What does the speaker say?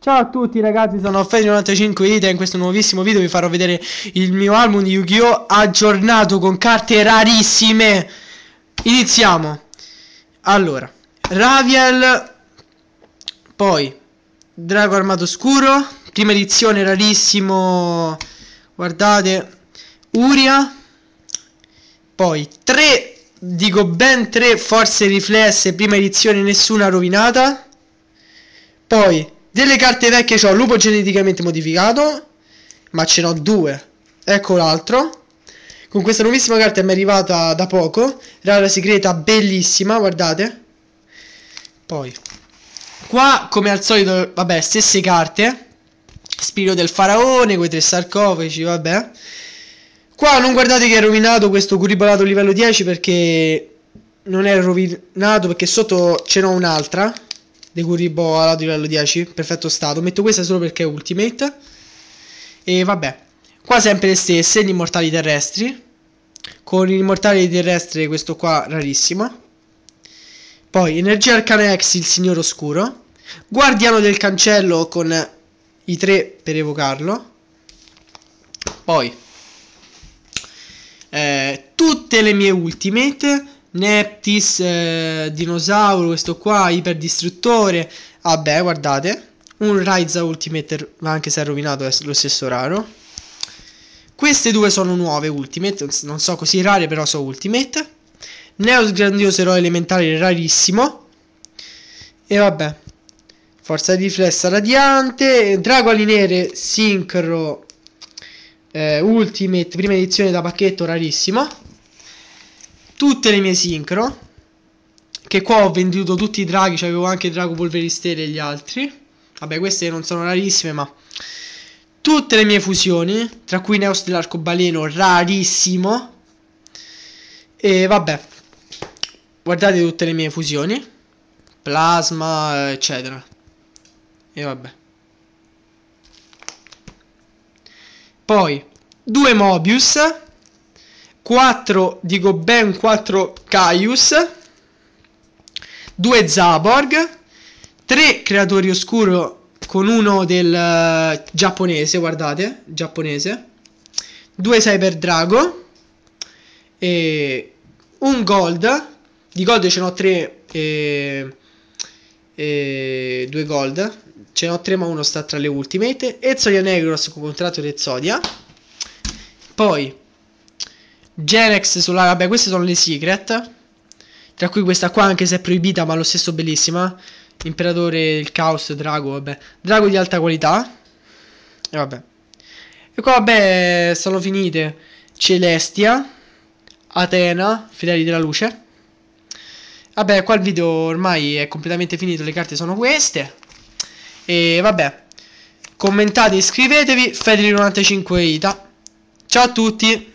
Ciao a tutti ragazzi, sono Fede95Ita e in questo nuovissimo video vi farò vedere il mio album di Yu-Gi-Oh! aggiornato con carte rarissime. Iniziamo. Allora, Raviel, poi Drago Armato Scuro, prima edizione rarissimo, guardate, Uria, poi tre, dico ben tre forze riflesse, prima edizione nessuna rovinata, poi delle carte vecchie ho lupo geneticamente modificato, ma ce n'ho due. Ecco l'altro. Con questa nuovissima carta mi è arrivata da poco, rara segreta bellissima, guardate. Poi qua come al solito, vabbè, stesse carte. Spirito del faraone, quei tre sarcofagi, vabbè. Qua non guardate che è rovinato questo curibolato livello 10 perché non è rovinato perché sotto ce n'ho un'altra De Guribo alla livello 10, perfetto stato. Metto questa solo perché è ultimate. E vabbè. Qua sempre le stesse, gli immortali terrestri. Con gli immortali terrestri questo qua rarissimo. Poi Energia Arcana ex il Signore Oscuro. Guardiano del Cancello con i tre per evocarlo. Poi... Eh, tutte le mie ultimate Neptis, eh, Dinosauro, questo qua, Iperdistruttore. Vabbè, guardate. Un Raiza Ultimate, ma anche se è rovinato è lo stesso raro. Queste due sono nuove Ultimate, non so così rare, però so Ultimate. Neos Grandioso Eroe Elementare, rarissimo. E vabbè. Forza riflessa radiante. Dragoli nere, sincro. Eh, Ultimate, prima edizione da pacchetto, rarissimo tutte le mie sincro. Che qua ho venduto tutti i draghi, cioè avevo anche Drago polveristere e gli altri. Vabbè, queste non sono rarissime, ma... Tutte le mie fusioni, tra cui Neos dell'arcobaleno, rarissimo. E vabbè, guardate tutte le mie fusioni. Plasma, eccetera. E vabbè. Poi, due Mobius 4 dico ben 4 Caius 2 Zaborg 3 creatori oscuro con uno del uh, giapponese guardate giapponese 2 Cyber Drago e un gold di gold ce n'ho 3 e, e 2 gold ce n'ho 3 ma uno sta tra le ultimate e Zodia Negros con contratto di Zodia poi Genex sulla... vabbè queste sono le secret. Tra cui questa qua anche se è proibita ma lo stesso bellissima. Imperatore, il caos, drago, vabbè. Drago di alta qualità. E vabbè. E qua vabbè sono finite Celestia, Atena, Fedeli della Luce. Vabbè qua il video ormai è completamente finito, le carte sono queste. E vabbè. Commentate, iscrivetevi, Fedeli95ita. Ciao a tutti!